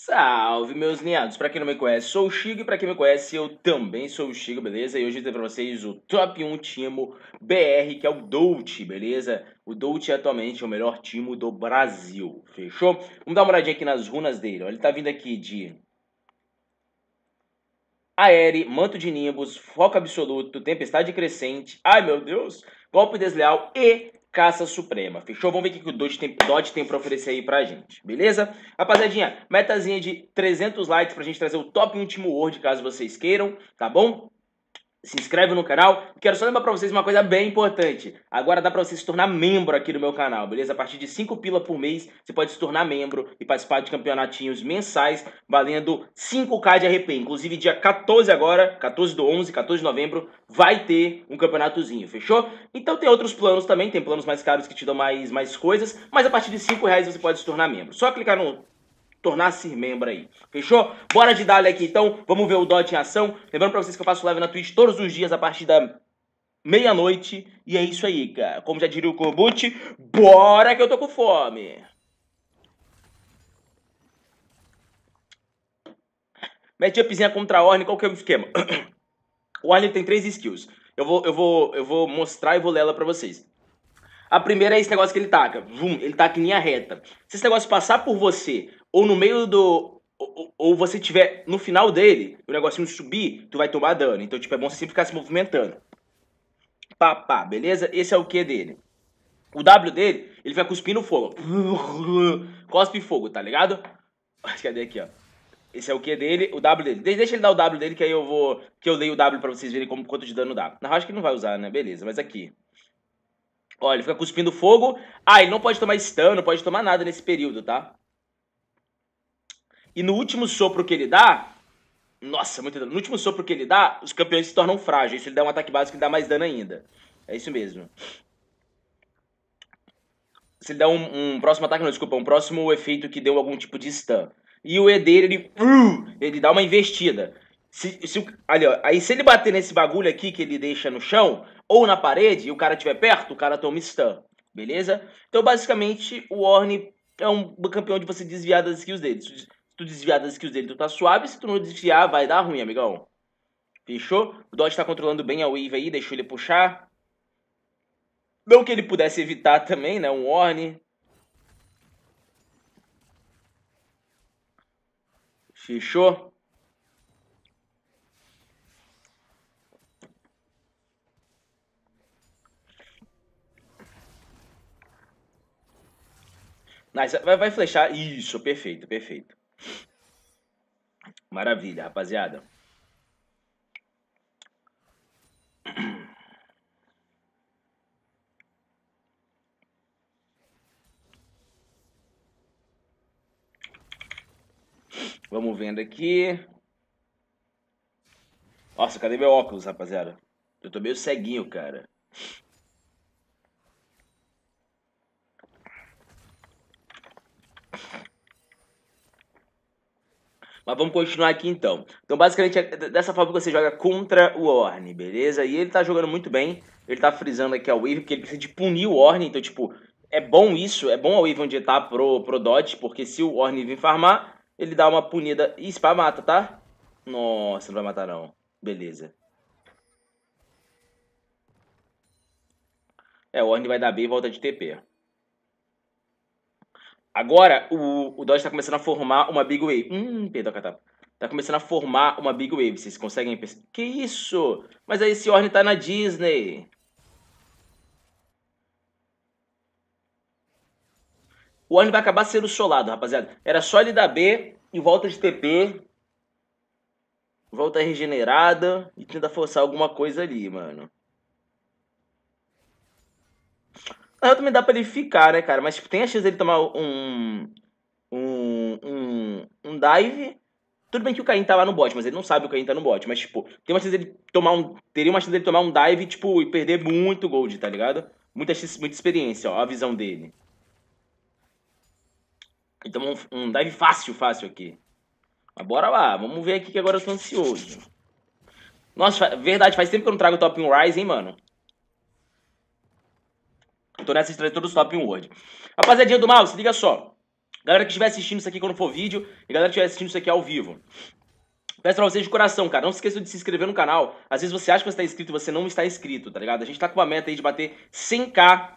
Salve, meus ninhados! Pra quem não me conhece, sou o Chigo, e pra quem me conhece, eu também sou o Chigo, beleza? E hoje eu tenho pra vocês o Top 1 Timo BR, que é o Douche, beleza? O Douche é atualmente é o melhor time do Brasil, fechou? Vamos dar uma olhadinha aqui nas runas dele, ó. Ele tá vindo aqui de... Aere, Manto de Nimbus, Foco Absoluto, Tempestade Crescente, ai meu Deus, Golpe Desleal e Caça Suprema. Fechou? Vamos ver o que o Dodge tem, Dodge tem pra oferecer aí pra gente, beleza? Rapaziadinha, metazinha de 300 likes pra gente trazer o top último word, caso vocês queiram, tá bom? se inscreve no canal. Quero só lembrar para vocês uma coisa bem importante. Agora dá para você se tornar membro aqui do meu canal, beleza? A partir de 5 pila por mês, você pode se tornar membro e participar de campeonatinhos mensais valendo 5k de RP. Inclusive dia 14 agora, 14 do 11, 14 de novembro, vai ter um campeonatozinho, fechou? Então tem outros planos também, tem planos mais caros que te dão mais, mais coisas, mas a partir de 5 reais você pode se tornar membro. Só clicar no tornar-se membro aí. Fechou? Bora de dar aqui então. Vamos ver o Dot em ação. Lembrando pra vocês que eu faço live na Twitch todos os dias a partir da meia-noite. E é isso aí, cara. Como já diria o Corbucci, bora que eu tô com fome. Matchupzinha contra a Orne, qual que é o esquema? o Orne tem três skills. Eu vou, eu vou, eu vou mostrar e vou ler ela pra vocês. A primeira é esse negócio que ele taca. Vum, ele taca tá em linha reta. Se esse negócio passar por você ou no meio do. Ou, ou você tiver no final dele, o negocinho subir, tu vai tomar dano. Então, tipo, é bom você sempre ficar se movimentando. Pá, pá, beleza? Esse é o Q dele. O W dele, ele vai cuspindo fogo. Cospe fogo, tá ligado? Cadê é aqui, ó? Esse é o Q dele, o W dele. Deixa ele dar o W dele, que aí eu vou. Que eu leio o W pra vocês verem como, quanto de dano dá. Na real, acho que não vai usar, né? Beleza, mas aqui. Ó, ele fica cuspindo fogo. Ah, ele não pode tomar stun, não pode tomar nada nesse período, tá? E no último sopro que ele dá, nossa, muito dano. No último sopro que ele dá, os campeões se tornam frágeis. Se ele dá um ataque básico que dá mais dano ainda. É isso mesmo. Se ele dá um, um, próximo ataque, não, desculpa, um próximo efeito que deu algum tipo de stun. E o E dele, ele. Uh, ele dá uma investida. Se, se, ali, ó, aí se ele bater nesse bagulho aqui que ele deixa no chão, ou na parede, e o cara estiver perto, o cara toma stun. Beleza? Então, basicamente, o Orne é um campeão de você desviar das skills dele tu desviar das skills dele, tu tá suave. Se tu não desviar, vai dar ruim, amigão. Fechou? O Dodge tá controlando bem a wave aí, deixou ele puxar. Não que ele pudesse evitar também, né? Um Orne. Fechou? Nice. Vai, vai flechar. Isso, perfeito, perfeito. Maravilha, rapaziada. Vamos vendo aqui. Nossa, cadê meu óculos, rapaziada? Eu tô meio ceguinho, cara. Mas vamos continuar aqui então. Então, basicamente, é, dessa forma você joga contra o Orne, beleza? E ele tá jogando muito bem. Ele tá frisando aqui a Wave, porque ele precisa de punir o Orne. Então, tipo, é bom isso. É bom a Wave onde tá pro, pro Dot porque se o Orne vir farmar, ele dá uma punida. e Spa mata, tá? Nossa, não vai matar não. Beleza. É, o Orne vai dar B e volta de TP. Agora, o, o Dodge está começando a formar uma big wave. Hum, perdão, Catap. Tá começando a formar uma big wave. Vocês conseguem perceber? Que isso? Mas aí esse Orne tá na Disney. O Orne vai acabar sendo solado, rapaziada. Era só ele dar B e volta de TP. Volta regenerada e tenta forçar alguma coisa ali, mano. Não, ah, também dá pra ele ficar, né, cara? Mas tipo, tem a chance dele tomar um. Um. Um, um dive. Tudo bem que o Caim tá lá no bot, mas ele não sabe que o Caim tá no bot. Mas, tipo, tem uma chance dele tomar um. Teria uma chance dele tomar um dive, tipo, e perder muito gold, tá ligado? Muita, muita experiência, ó, a visão dele. Então, um, um dive fácil, fácil aqui. Mas bora lá, vamos ver aqui que agora eu tô ansioso. Nossa, verdade, faz tempo que eu não trago top 1 Rise, hein, mano? Tô nessa estratégia todos top 1 Word. Rapaziadinha do mal, se liga só. Galera que estiver assistindo isso aqui quando for vídeo e galera que estiver assistindo isso aqui ao vivo. Peço pra vocês de coração, cara, não se esqueça de se inscrever no canal. Às vezes você acha que você tá inscrito e você não está inscrito, tá ligado? A gente tá com uma meta aí de bater 100k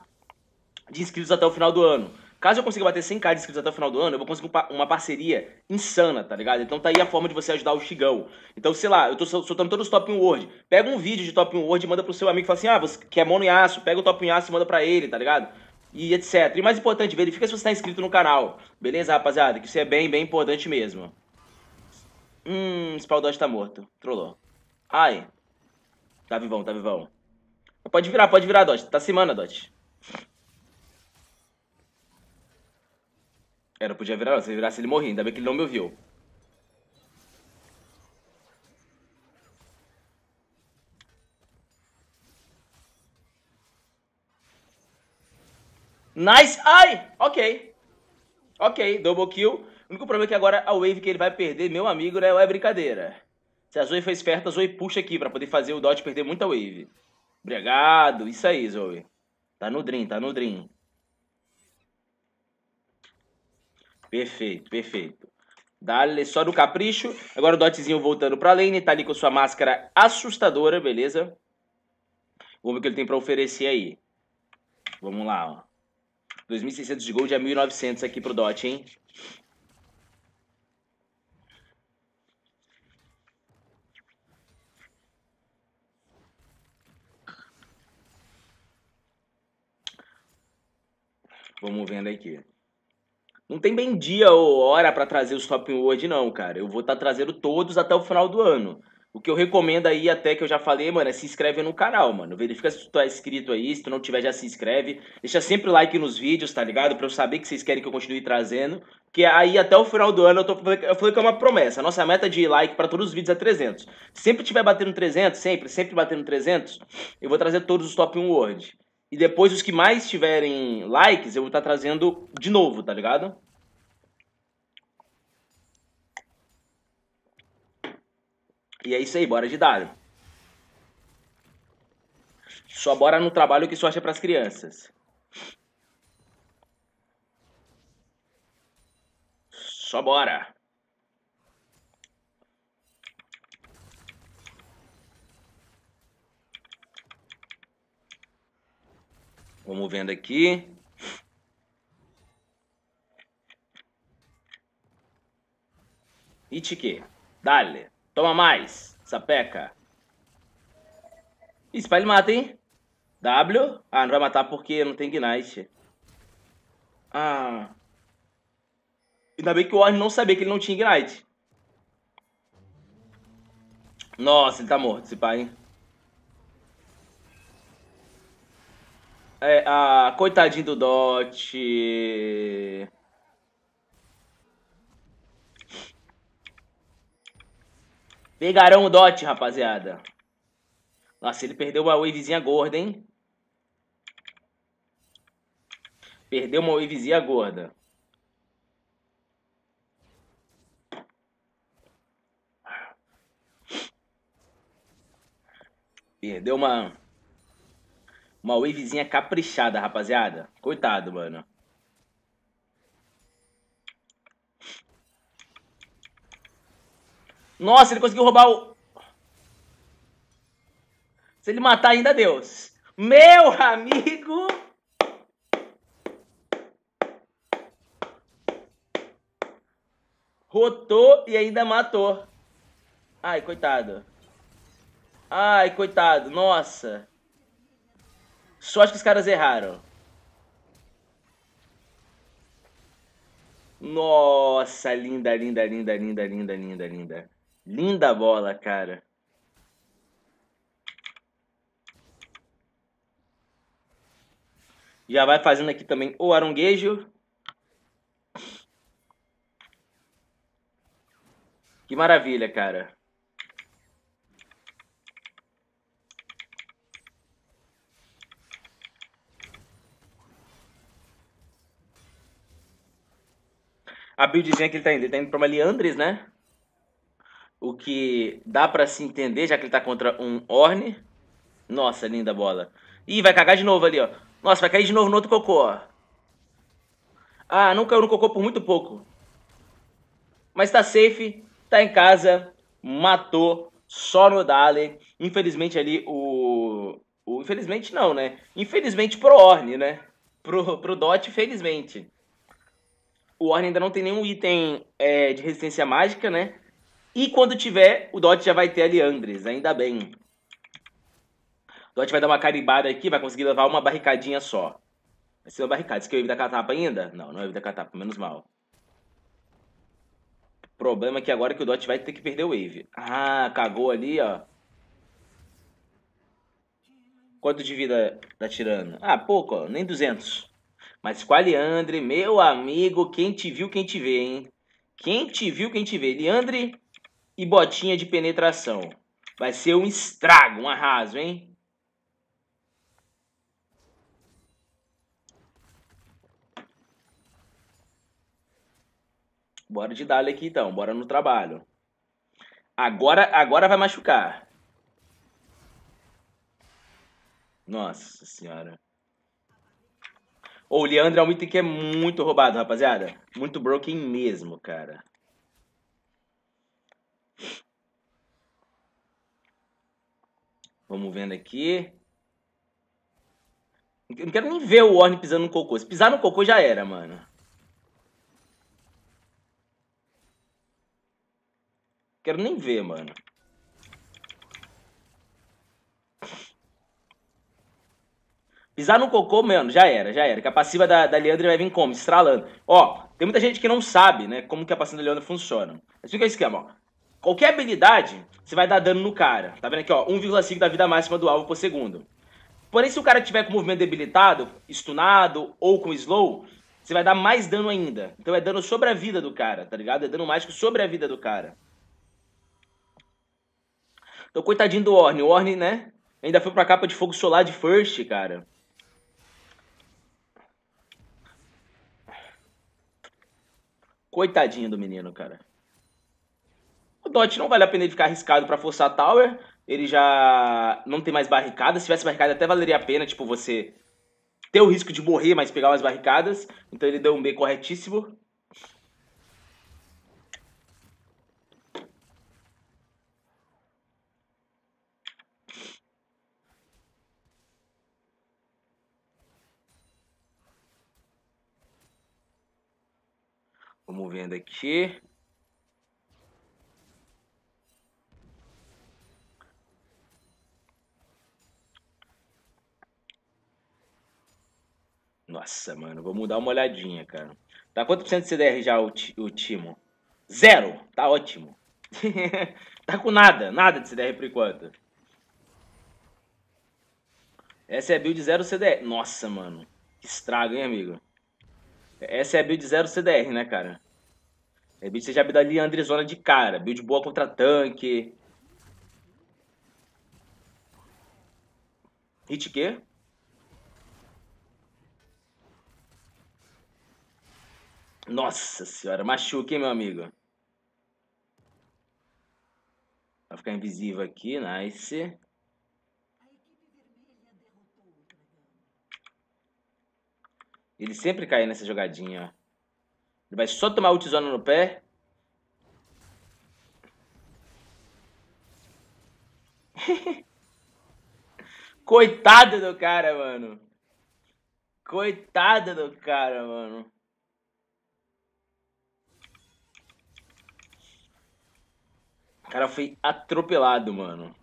de inscritos até o final do ano. Caso eu consiga bater 100k de inscritos até o final do ano, eu vou conseguir uma parceria insana, tá ligado? Então tá aí a forma de você ajudar o Chigão. Então, sei lá, eu tô soltando todos os Top 1 Word. Pega um vídeo de Top 1 Word e manda pro seu amigo e fala assim, ah, você quer é mono e aço, pega o Top 1 aço e manda pra ele, tá ligado? E etc. E mais importante, verifica se você tá inscrito no canal. Beleza, rapaziada? Que isso é bem, bem importante mesmo. Hum, Spaldodge tá morto. Trollou. Ai. Tá vivão, tá vivão. Pode virar, pode virar, Dot. Tá semana, Dot. Era, podia virar, se ele virasse ele morria, ainda bem que ele não me ouviu. Nice! Ai! Ok. Ok, double kill. O único problema é que agora a wave que ele vai perder, meu amigo, né, é brincadeira. Se a Zoe for esperta, a Zoe puxa aqui pra poder fazer o Dodge perder muita wave. Obrigado. Isso aí, Zoe. Tá no dream, tá no dream. Perfeito, perfeito. Dá-lhe só no capricho. Agora o Dotzinho voltando pra lane. Tá ali com sua máscara assustadora, beleza? Vamos ver o que ele tem pra oferecer aí. Vamos lá, ó. 2.600 de gold a 1.900 aqui pro Dot, hein? Vamos vendo aqui. Não tem bem dia ou hora para trazer os top word, não, cara. Eu vou estar tá trazendo todos até o final do ano. O que eu recomendo aí, até que eu já falei, mano, é se inscreve no canal, mano. Verifica se tu tá inscrito aí, se tu não tiver, já se inscreve. Deixa sempre like nos vídeos, tá ligado? Pra eu saber que vocês querem que eu continue trazendo. Que aí até o final do ano eu tô. Eu falei que é uma promessa. A nossa meta de like para todos os vídeos é 300. Sempre tiver batendo 300, sempre, sempre batendo 300, eu vou trazer todos os top 1 word. E depois os que mais tiverem likes, eu vou estar tá trazendo de novo, tá ligado? E é isso aí, bora de dar Só bora no trabalho que sorte para pras crianças. Só bora. Vamos vendo aqui. Itique. Dale. Toma mais. Sapeca. Spy ele mata, hein? W. Ah, não vai matar porque não tem Ignite. Ah. Ainda bem que o Orn não sabia que ele não tinha Ignite. Nossa, ele tá morto esse pai, hein? É, a coitadinho do Dot. Pegarão o Dot, rapaziada. Nossa, ele perdeu uma wavezinha gorda, hein? Perdeu uma wavezinha gorda. Perdeu uma... Uma wavezinha caprichada, rapaziada. Coitado, mano. Nossa, ele conseguiu roubar o... Se ele matar ainda, Deus. Meu amigo... Rotou e ainda matou. Ai, coitado. Ai, coitado. Nossa acho que os caras erraram. Nossa, linda, linda, linda, linda, linda, linda, linda. Linda bola, cara. Já vai fazendo aqui também o aronguejo. Que maravilha, cara. a buildzinha que ele está indo. Ele tá indo pra uma Leandres, né? O que dá para se entender, já que ele está contra um Orne. Nossa, linda bola. Ih, vai cagar de novo ali, ó. Nossa, vai cair de novo no outro cocô, ó. Ah, não caiu no cocô por muito pouco. Mas está safe, está em casa, matou, só no Dale. Infelizmente ali o... o... Infelizmente não, né? Infelizmente pro Orne, né? Pro, pro Dot, felizmente o Warren ainda não tem nenhum item é, de resistência mágica, né? E quando tiver, o Dot já vai ter a Leandres, ainda bem. O Dot vai dar uma caribada aqui, vai conseguir levar uma barricadinha só. Vai ser uma barricada. Isso aqui é o Wave da Catapa ainda? Não, não é o Wave da Catapa, menos mal. O problema é que agora é que o Dot vai ter que perder o Wave. Ah, cagou ali, ó. Quanto de vida da tá Tirana? Ah, pouco, ó. Nem 200. Mas com a Leandre, meu amigo, quem te viu, quem te vê, hein? Quem te viu, quem te vê. Leandre e botinha de penetração. Vai ser um estrago, um arraso, hein? Bora de dali aqui então, bora no trabalho. Agora, agora vai machucar. Nossa senhora o Leandro é um item que é muito roubado, rapaziada. Muito broken mesmo, cara. Vamos vendo aqui. Eu não quero nem ver o Orne pisando no cocô. Se pisar no cocô já era, mano. Quero nem ver, mano. Pisar no cocô, mano, já era, já era. Que a passiva da, da Leandra vai vir como? Estralando. Ó, tem muita gente que não sabe, né, como que a passiva da Leandra funciona. fica o esquema, ó. Qualquer habilidade, você vai dar dano no cara. Tá vendo aqui, ó? 1,5 da vida máxima do alvo por segundo. Porém, se o cara tiver com movimento debilitado, stunado ou com slow, você vai dar mais dano ainda. Então é dano sobre a vida do cara, tá ligado? É dano mágico sobre a vida do cara. Então, coitadinho do Orne. O Orne, né? Ainda foi pra capa de fogo solar de first, cara. Coitadinho do menino, cara. O Dot não vale a pena ele ficar arriscado para forçar a Tower. Ele já não tem mais barricada. Se tivesse barricada, até valeria a pena, tipo, você ter o risco de morrer, mas pegar umas barricadas. Então ele deu um B corretíssimo. vendo aqui. Nossa, mano, vamos dar uma olhadinha, cara. Tá quanto por cento de CDR já o, o Timo? Zero! Tá ótimo. tá com nada, nada de CDR por enquanto. Essa é a build zero CDR. Nossa, mano. Que estrago, hein, amigo? Essa é a build zero CDR, né, cara? De repente você já me dali Andrezona de cara. Build boa contra tanque. Hit Q. Nossa senhora, machuque, hein, meu amigo. Vai ficar invisível aqui, nice. Ele sempre cai nessa jogadinha, ó. Ele vai só tomar ultizona no pé. Coitado do cara, mano. Coitado do cara, mano. O cara foi atropelado, mano.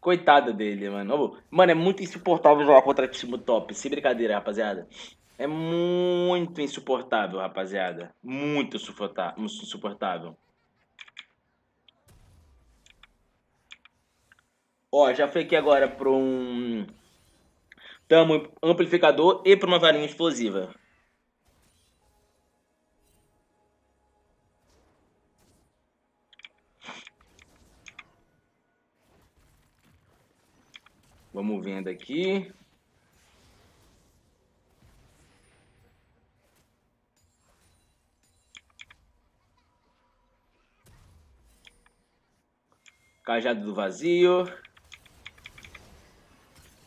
Coitado dele, mano. Mano, é muito insuportável jogar contra time top. Sem brincadeira, rapaziada. É muito insuportável, rapaziada. Muito insuportável. Ó, já foi aqui agora para um tamo amplificador e para uma varinha explosiva. Vamos vendo aqui. Cajado do vazio.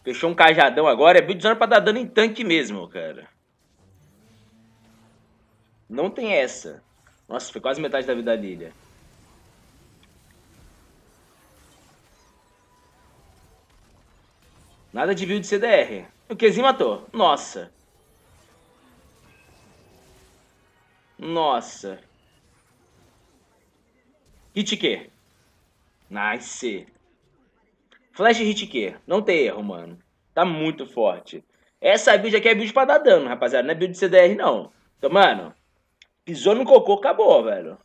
Fechou um cajadão agora. É Buildzão pra dar dano em tanque mesmo, cara. Não tem essa. Nossa, foi quase metade da vida da Lilia. Nada de build CDR. O Kezi matou. Nossa. Nossa. Hit Q. Nice. Flash hit Q. Não tem erro, mano. Tá muito forte. Essa build aqui é build pra dar dano, rapaziada. Não é build de CDR, não. Então, mano, pisou no cocô, acabou, velho.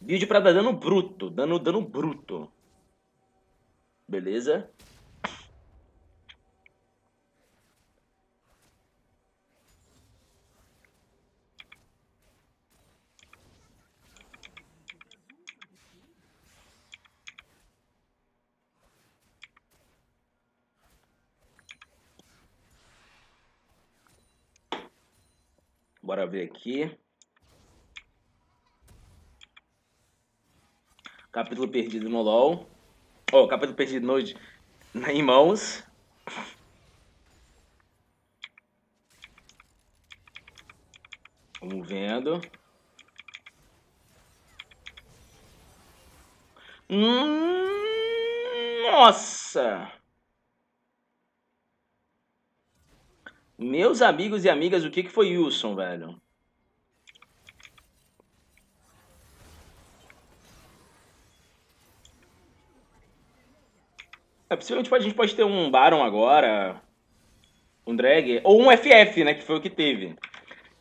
Build pra dar dano bruto. Dano, dano bruto. Beleza? Bora ver aqui. Capítulo perdido no LoL. Oh, capítulo perdido no... em mãos. Vamos vendo. Hum, nossa! Meus amigos e amigas, o que, que foi Wilson, velho? É, possivelmente a gente pode ter um Baron agora, um Drag, ou um FF, né, que foi o que teve.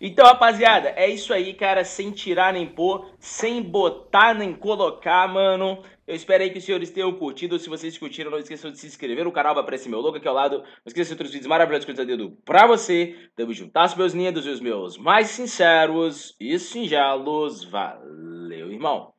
Então, rapaziada, é isso aí, cara, sem tirar nem pôr, sem botar nem colocar, mano. Eu espero aí que os senhores tenham curtido. Se vocês curtiram, não esqueçam de se inscrever no canal, vai aparecer meu logo aqui ao lado. Não esqueça de outros vídeos maravilhosos que eu dedo pra você. Tamo juntas, meus lindos e os meus mais sinceros e singelos. Valeu, irmão.